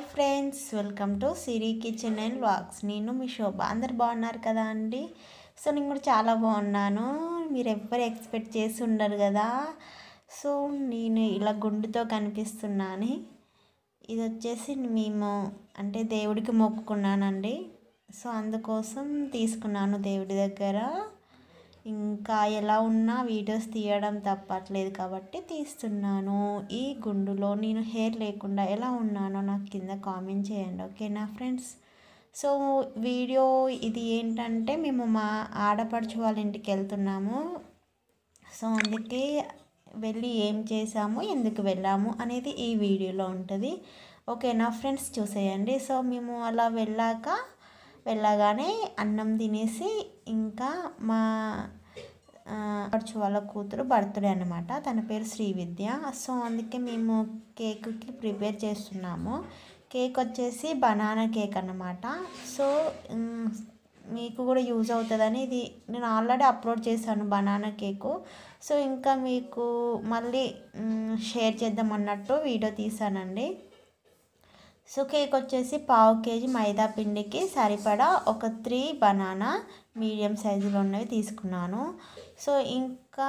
hi friends welcome to Siri kitchen and vlogs నేను మీ శోభ అందరు బాగున్నారు కదా అండి సో నేను కూడా చాలా బాగున్నాను మీరు ఎవ్వరు ఎక్స్పెక్ట్ చేసి ఉండరు కదా సో నేను ఇలా గుండుతో కనిపిస్తున్నాను ఇది వచ్చేసి మేము అంటే దేవుడికి మొక్కుకున్నానండి సో అందుకోసం తీసుకున్నాను దేవుడి దగ్గర ఇంకా ఎలా ఉన్నా వీడియోస్ తీయడం తప్పట్లేదు కాబట్టి తీస్తున్నాను ఈ గుండులో నేను హెయిర్ లేకుండా ఎలా ఉన్నానో నాకు కింద కామెంట్ చేయండి ఓకేనా ఫ్రెండ్స్ సో వీడియో ఇది ఏంటంటే మేము మా ఆడపడుచు వాళ్ళ ఇంటికి వెళ్తున్నాము సో అందుకే వెళ్ళి ఏం చేసాము ఎందుకు వెళ్ళాము అనేది ఈ వీడియోలో ఉంటుంది ఓకేనా ఫ్రెండ్స్ చూసేయండి సో మేము అలా వెళ్ళాక వెళ్ళగానే అన్నం తినేసి ఇంకా మా ఖర్చు వాళ్ళ కూతురు బర్త్డే అనమాట తన పేరు శ్రీవిద్య సో అందుకే మేము కేక్కి ప్రిపేర్ చేస్తున్నాము కేక్ వచ్చేసి బనానా కేక్ అనమాట సో మీకు కూడా యూజ్ అవుతుందని ఇది నేను ఆల్రెడీ అప్లోడ్ చేశాను బనానా కేకు సో ఇంకా మీకు మళ్ళీ షేర్ చేద్దాం అన్నట్టు వీడియో తీసానండి సో కేక్ వచ్చేసి పావు కేజీ మైదా పిండికి సరిపడా ఒక త్రీ బనానా మీడియం సైజులో ఉన్నవి తీసుకున్నాను సో ఇంకా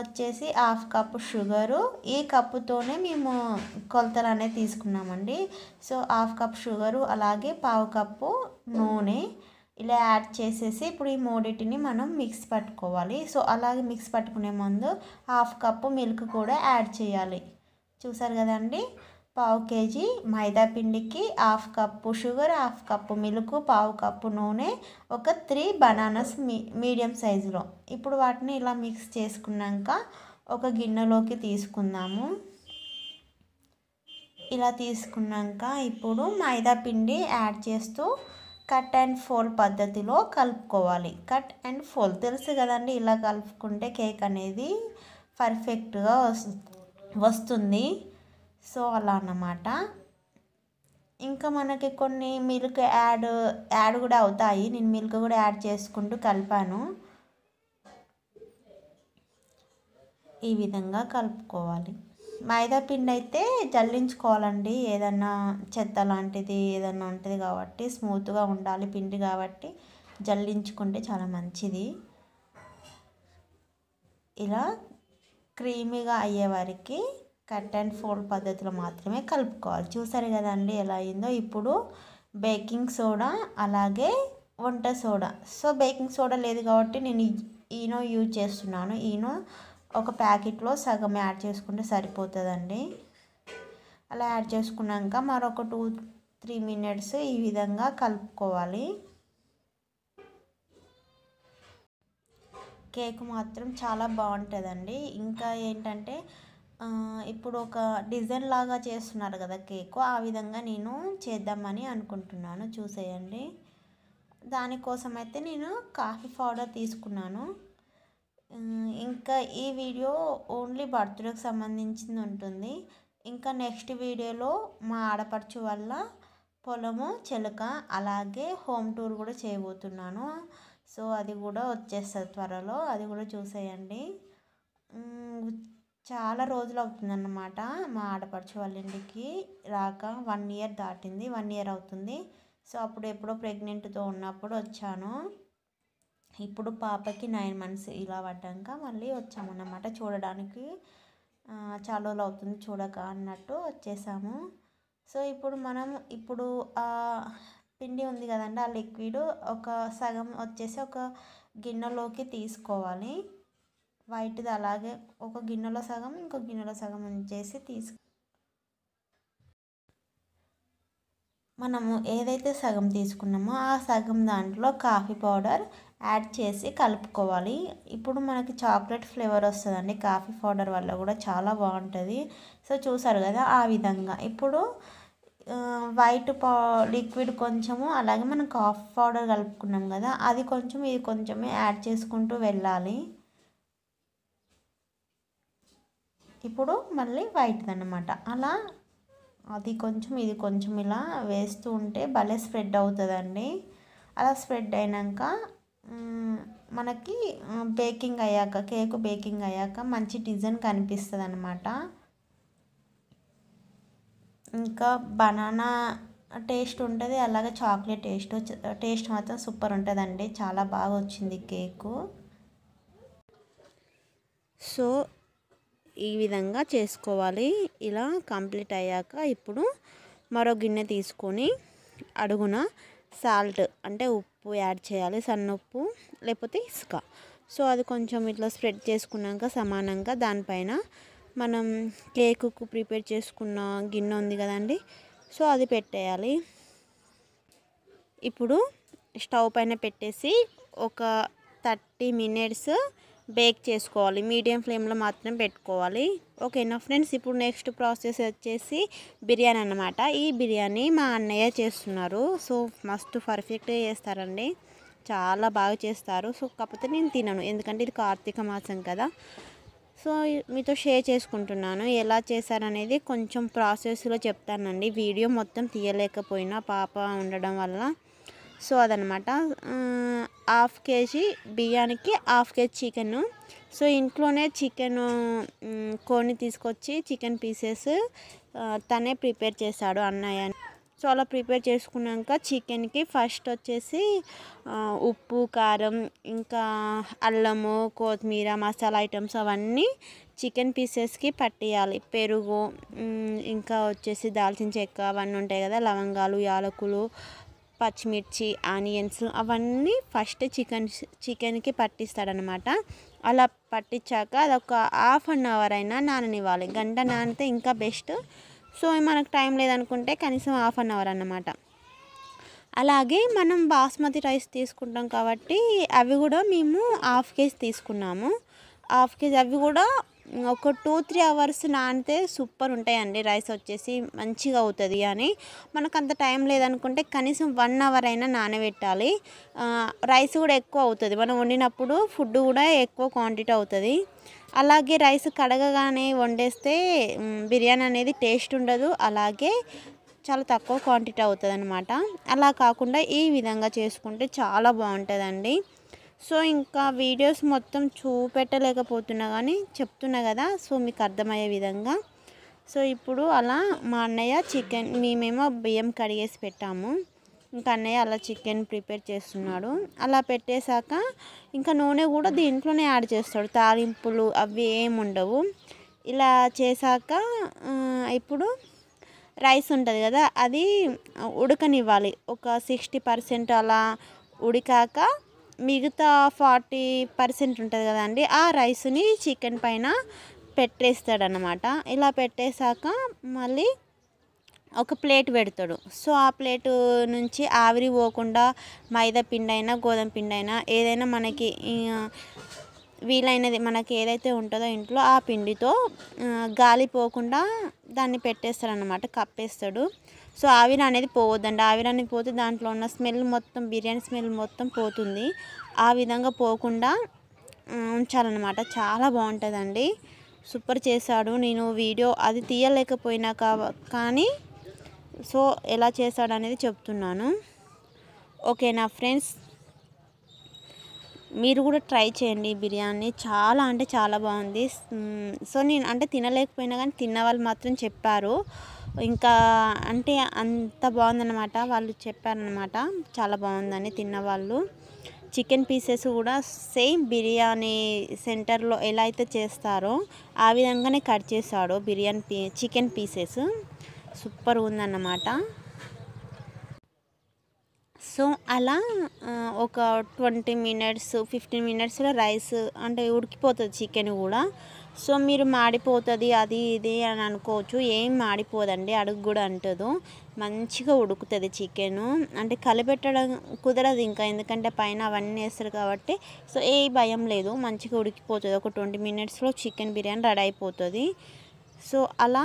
వచ్చేసి హాఫ్ కప్పు షుగరు ఈ కప్పుతోనే మేము కొలతలు అనేది తీసుకున్నామండి సో హాఫ్ కప్ షుగరు అలాగే పావు కప్పు నూనె ఇలా యాడ్ చేసేసి ఇప్పుడు ఈ మూడింటిని మనం మిక్స్ పట్టుకోవాలి సో అలాగే మిక్స్ పట్టుకునే ముందు హాఫ్ కప్పు మిల్క్ కూడా యాడ్ చేయాలి చూసారు కదండి పావు కేజీ మైదా పిండికి half cup sugar half cup milk పావు కప్పు నూనె ఒక త్రీ బనానాస్ మీ మీడియం సైజులో ఇప్పుడు వాటిని ఇలా మిక్స్ చేసుకున్నాక ఒక గిన్నెలోకి తీసుకుందాము ఇలా తీసుకున్నాక ఇప్పుడు మైదా పిండి యాడ్ చేస్తూ కట్ అండ్ ఫోల్ పద్ధతిలో కలుపుకోవాలి కట్ అండ్ ఫోల్ తెలుసు కదండి ఇలా కలుపుకుంటే కేక్ అనేది పర్ఫెక్ట్గా వస్తుంది సో అలా అన్నమాట ఇంకా మనకి కొన్ని మిల్క్ యాడ్ యాడ్ కూడా అవుతాయి నేను మిల్క్ కూడా యాడ్ చేసుకుంటూ కలిపాను ఈ విధంగా కలుపుకోవాలి మైదా పిండి అయితే జల్లించుకోవాలండి ఏదన్నా చెత్త లాంటిది ఏదన్నా ఉంటుంది కాబట్టి స్మూత్గా ఉండాలి పిండి కాబట్టి జల్లించుకుంటే చాలా మంచిది ఇలా క్రీమీగా అయ్యే వరకు కట్ అండ్ ఫోల్డ్ పద్ధతిలో మాత్రమే కలుపుకోవాలి చూసారు కదండి ఎలా అయిందో ఇప్పుడు బేకింగ్ సోడా అలాగే వంట సోడా సో బేకింగ్ సోడా లేదు కాబట్టి నేను ఈనో యూజ్ చేస్తున్నాను ఈనో ఒక ప్యాకెట్లో సగం యాడ్ చేసుకుంటే సరిపోతుందండి అలా యాడ్ చేసుకున్నాక మరొక టూ త్రీ మినిట్స్ ఈ విధంగా కలుపుకోవాలి కేక్ మాత్రం చాలా బాగుంటుందండి ఇంకా ఏంటంటే ఇప్పుడు ఒక డిజైన్ లాగా చేస్తున్నారు కదా కేక్ ఆ విధంగా నేను చేద్దామని అనుకుంటున్నాను చూసేయండి దానికోసం అయితే నేను కాఫీ పౌడర్ తీసుకున్నాను ఇంకా ఈ వీడియో ఓన్లీ బర్త్డేకి సంబంధించింది ఉంటుంది ఇంకా నెక్స్ట్ వీడియోలో మా ఆడపడుచు వల్ల పొలము చెలక అలాగే హోమ్ టూర్ కూడా చేయబోతున్నాను సో అది కూడా వచ్చేస్తుంది త్వరలో అది కూడా చూసేయండి చాలా రోజులు అవుతుందన్నమాట మా ఆడపడుచు వాళ్ళ ఇంటికి రాక వన్ ఇయర్ దాటింది వన్ ఇయర్ అవుతుంది సో అప్పుడు ఎప్పుడో ప్రెగ్నెంట్తో ఉన్నప్పుడు వచ్చాను ఇప్పుడు పాపకి నైన్ మంత్స్ ఇలా పడ్డాక మళ్ళీ వచ్చామన్నమాట చూడడానికి చాలా రోజులు అవుతుంది చూడక అన్నట్టు వచ్చేసాము సో ఇప్పుడు మనం ఇప్పుడు పిండి ఉంది కదండి ఆ లిక్విడ్ ఒక సగం వచ్చేసి ఒక గిన్నెలోకి తీసుకోవాలి వైట్ది అలాగే ఒక గిన్నెలో సగం ఇంకో గిన్నెలో సగం చేసి తీసు మనము ఏదైతే సగం తీసుకున్నామో ఆ సగం దాంట్లో కాఫీ పౌడర్ యాడ్ చేసి కలుపుకోవాలి ఇప్పుడు మనకి చాక్లెట్ ఫ్లేవర్ వస్తుందండి కాఫీ పౌడర్ వల్ల కూడా చాలా బాగుంటుంది సో చూసారు కదా ఆ విధంగా ఇప్పుడు వైట్ పౌ లిక్విడ్ కొంచెము అలాగే మనం కాఫీ పౌడర్ కలుపుకున్నాం కదా అది కొంచెం ఇది కొంచెమే యాడ్ చేసుకుంటూ వెళ్ళాలి ఇప్పుడు మళ్ళీ వైట్ అనమాట అలా అది కొంచెం ఇది కొంచెం ఇలా వేస్తూ ఉంటే భలే స్ప్రెడ్ అవుతుందండి అలా స్ప్రెడ్ అయినాక మనకి బేకింగ్ అయ్యాక కేక్ బేకింగ్ అయ్యాక మంచి డిజైన్ కనిపిస్తుంది అనమాట ఇంకా బనానా టేస్ట్ ఉంటుంది అలాగే చాక్లెట్ టేస్ట్ టేస్ట్ మాత్రం సూపర్ ఉంటుందండి చాలా బాగా వచ్చింది కేకు సో ఈ విధంగా చేసుకోవాలి ఇలా కంప్లీట్ అయ్యాక ఇప్పుడు మరో గిన్నె తీసుకొని అడుగున సాల్ట్ అంటే ఉప్పు యాడ్ చేయాలి సన్న ఉప్పు లేకపోతే ఇసుక సో అది కొంచెం ఇట్లా స్ప్రెడ్ చేసుకున్నాక సమానంగా దానిపైన మనం కేకుకు ప్రిపేర్ చేసుకున్న గిన్నె ఉంది కదండి సో అది పెట్టేయాలి ఇప్పుడు స్టవ్ పైన పెట్టేసి ఒక థర్టీ మినిట్స్ బేక్ చేసుకోవాలి మీడియం ఫ్లేమ్లో మాత్రం పెట్టుకోవాలి ఓకేనా ఫ్రెండ్స్ ఇప్పుడు నెక్స్ట్ ప్రాసెస్ వచ్చేసి బిర్యానీ అనమాట ఈ బిర్యానీ మా అన్నయ్య చేస్తున్నారు సో మస్ట్ పర్ఫెక్ట్గా చేస్తారండి చాలా బాగా చేస్తారు సో కాకపోతే నేను తినను ఎందుకంటే ఇది కార్తీక మాసం కదా సో మీతో షేర్ చేసుకుంటున్నాను ఎలా చేశారనేది కొంచెం ప్రాసెస్లో చెప్తానండి వీడియో మొత్తం తీయలేకపోయినా పాప ఉండడం వల్ల సో అదనమాట హాఫ్ కేజీ బియ్యానికి హాఫ్ కేజీ చికెన్ సో ఇంట్లోనే చికెన్ కోని తీసుకొచ్చి చికెన్ పీసెస్ తనే ప్రిపేర్ చేశాడు అన్నయ్య సో అలా ప్రిపేర్ చేసుకున్నాక చికెన్కి ఫస్ట్ వచ్చేసి ఉప్పు కారం ఇంకా అల్లము కొత్తిమీర మసాలా ఐటమ్స్ అవన్నీ చికెన్ పీసెస్కి పట్టేయాలి పెరుగు ఇంకా వచ్చేసి దాల్చిన చెక్క అవన్నీ ఉంటాయి కదా లవంగాలు యాలకులు పచ్చిమిర్చి ఆనియన్స్ అవన్నీ ఫస్ట్ చికెన్ చికెన్కి పట్టిస్తాడనమాట అలా పట్టించాక అదొక హాఫ్ అన్ అవర్ అయినా నాననివ్వాలి గంట నానితే ఇంకా బెస్ట్ సో మనకు టైం లేదనుకుంటే కనీసం హాఫ్ అన్ అవర్ అన్నమాట అలాగే మనం బాస్మతి రైస్ తీసుకుంటాం కాబట్టి అవి కూడా మేము హాఫ్ కేజీ తీసుకున్నాము హాఫ్ కేజీ అవి కూడా ఒక టూ త్రీ అవర్స్ నానితే సూపర్ ఉంటాయండి రైస్ వచ్చేసి మంచిగా అవుతుంది అని మనకు అంత టైం లేదనుకుంటే కనీసం వన్ అవర్ అయినా నానబెట్టాలి రైస్ కూడా ఎక్కువ అవుతుంది మనం వండినప్పుడు ఫుడ్ కూడా ఎక్కువ క్వాంటిటీ అవుతుంది అలాగే రైస్ కడగగానే వండేస్తే బిర్యానీ అనేది టేస్ట్ ఉండదు అలాగే చాలా తక్కువ క్వాంటిటీ అవుతుంది అలా కాకుండా ఈ విధంగా చేసుకుంటే చాలా బాగుంటుందండి సో ఇంకా వీడియోస్ మొత్తం చూపెట్టలేకపోతున్నా కానీ చెప్తున్నా కదా సో మీకు అర్థమయ్యే విధంగా సో ఇప్పుడు అలా మా అన్నయ్య చికెన్ మేమేమో బియ్యం కడిగేసి పెట్టాము ఇంకా అన్నయ్య అలా చికెన్ ప్రిపేర్ చేస్తున్నాడు అలా పెట్టేశాక ఇంకా నూనె కూడా దీంట్లోనే యాడ్ చేస్తాడు తాలింపులు అవి ఏమి ఉండవు ఇలా చేశాక ఇప్పుడు రైస్ ఉంటుంది కదా అది ఉడకనివ్వాలి ఒక సిక్స్టీ పర్సెంట్ అలా ఉడికాక మిగతా ఫార్టీ పర్సెంట్ ఉంటుంది కదండి ఆ రైస్ని చికెన్ పైన పెట్టేస్తాడనమాట ఇలా పెట్టేశాక మళ్ళీ ఒక ప్లేట్ పెడతాడు సో ఆ ప్లేటు నుంచి ఆవిరి పోకుండా మైదా పిండి అయినా గోధుమ పిండి అయినా ఏదైనా మనకి వీలైనది మనకి ఏదైతే ఉంటుందో ఇంట్లో ఆ పిండితో గాలి పోకుండా దాన్ని పెట్టేస్తాడనమాట కప్పేస్తాడు సో ఆవిరి అనేది పోవద్దండి ఆవిరి అనేది పోతే దాంట్లో ఉన్న స్మెల్ మొత్తం బిర్యానీ స్మెల్ మొత్తం పోతుంది ఆ విధంగా పోకుండా ఉంచాలన్నమాట చాలా బాగుంటుందండి సూపర్ చేశాడు నేను వీడియో అది తీయలేకపోయినా కానీ సో ఎలా చేశాడు అనేది చెప్తున్నాను నా ఫ్రెండ్స్ మీరు కూడా ట్రై చేయండి బిర్యానీ చాలా అంటే చాలా బాగుంది సో నేను అంటే తినలేకపోయినా కానీ తిన్న వాళ్ళు మాత్రం చెప్పారు ఇంకా అంటే అంత బాగుందన్నమాట వాళ్ళు చెప్పారనమాట చాలా బాగుందని తిన్నవాళ్ళు చికెన్ పీసెస్ కూడా సేమ్ బిర్యానీ సెంటర్లో ఎలా అయితే చేస్తారో ఆ విధంగానే కట్ చేశాడు బిర్యానీ పీ చికెన్ పీసెస్ సూపర్ ఉందన్నమాట సో అలా ఒక ట్వంటీ మినిట్స్ ఫిఫ్టీన్ మినిట్స్లో రైస్ అంటే ఉడికిపోతుంది చికెన్ కూడా సో మీరు మాడిపోతుంది అది ఇది అని అనుకోవచ్చు ఏం మాడిపోదండి అడుగు కూడా అంటదు మంచిగా ఉడుకుతుంది చికెను అంటే కలిపెట్టడం కుదరదు ఇంకా ఎందుకంటే పైన అవన్నీ వేస్తారు కాబట్టి సో ఏ భయం లేదు మంచిగా ఉడికిపోతుంది ఒక ట్వంటీ మినిట్స్లో చికెన్ బిర్యానీ రెడీ అయిపోతుంది సో అలా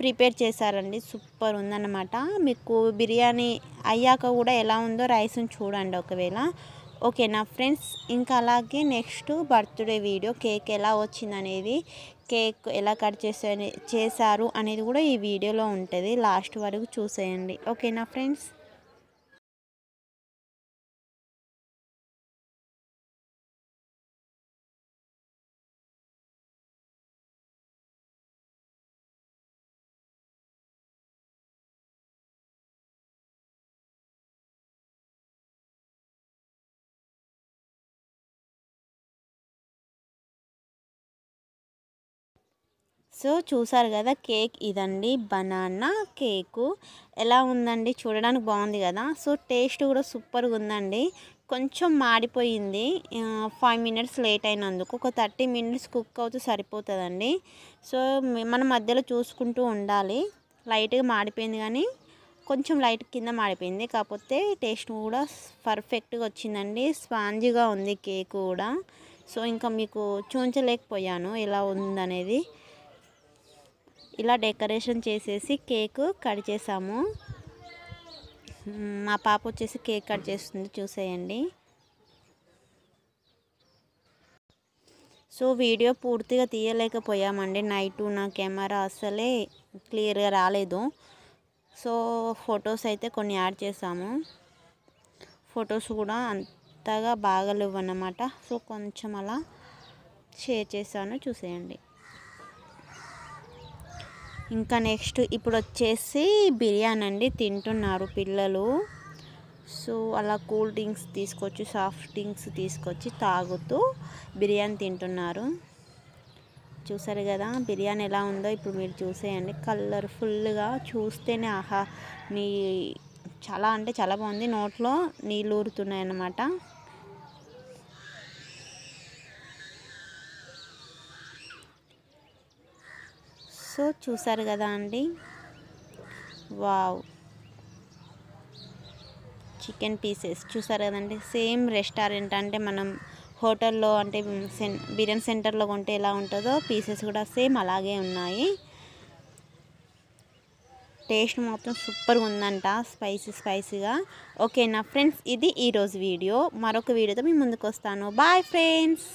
ప్రిపేర్ చేశారండి సూపర్ ఉందన్నమాట మీకు బిర్యానీ అయ్యాక కూడా ఎలా ఉందో రైస్ని చూడండి ఒకవేళ ఓకేనా ఫ్రెండ్స్ ఇంకా అలాగే నెక్స్ట్ బర్త్డే వీడియో కేక్ ఎలా వచ్చిందనేది కేక్ ఎలా కట్ చేసే చేశారు అనేది కూడా ఈ వీడియోలో ఉంటుంది లాస్ట్ వరకు చూసేయండి ఓకేనా ఫ్రెండ్స్ సో చూసారు కదా కేక్ ఇదండి బనానా కేకు ఎలా ఉందండి చూడడానికి బాగుంది కదా సో టేస్ట్ కూడా సూపర్గా ఉందండి కొంచెం మాడిపోయింది ఫైవ్ మినిట్స్ లేట్ అయినందుకు ఒక థర్టీ మినిట్స్ కుక్ అవుతూ సరిపోతుందండి సో మన మధ్యలో చూసుకుంటూ ఉండాలి లైట్గా మాడిపోయింది కానీ కొంచెం లైట్ కింద మాడిపోయింది కాకపోతే టేస్ట్ కూడా పర్ఫెక్ట్గా వచ్చిందండి స్పాంజీగా ఉంది కేక్ కూడా సో ఇంకా మీకు చూంచలేకపోయాను ఎలా ఉందనేది ఇలా డెకరేషన్ చేసేసి కేక్ కట్ చేసాము మా పాప వచ్చేసి కేక్ కట్ చేస్తుంది చూసేయండి సో వీడియో పూర్తిగా తీయలేకపోయామండి నైట్ నా కెమెరా అసలే క్లియర్గా రాలేదు సో ఫొటోస్ అయితే కొన్ని యాడ్ చేసాము ఫొటోస్ కూడా అంతగా బాగలేవు అన్నమాట సో కొంచెం అలా షేర్ చేశాను చూసేయండి ఇంకా నెక్స్ట్ ఇప్పుడు వచ్చేసి బిర్యానీ అండి తింటున్నారు పిల్లలు సో అలా కూల్ డ్రింక్స్ తీసుకొచ్చి సాఫ్ట్ డ్రింక్స్ తీసుకొచ్చి తాగుతూ బిర్యానీ తింటున్నారు చూసారు కదా బిర్యానీ ఎలా ఉందో ఇప్పుడు మీరు చూసేయండి కలర్ఫుల్గా చూస్తేనే ఆహా నీ చాలా అంటే చాలా బాగుంది నోట్లో నీళ్ళు ఊరుతున్నాయి అన్నమాట సో చూసారు కదా అండి వావ్ చికెన్ పీసెస్ చూసారు కదండి సేమ్ రెస్టారెంట్ అంటే మనం హోటల్లో అంటే సెన్ బిర్యానీ సెంటర్లో కొంటే ఎలా ఉంటుందో పీసెస్ కూడా సేమ్ అలాగే ఉన్నాయి టేస్ట్ మాత్రం సూపర్గా ఉందంట స్పైసీ స్పైసీగా ఓకే నా ఫ్రెండ్స్ ఇది ఈరోజు వీడియో మరొక వీడియోతో మీ ముందుకు వస్తాను బాయ్ ఫ్రెండ్స్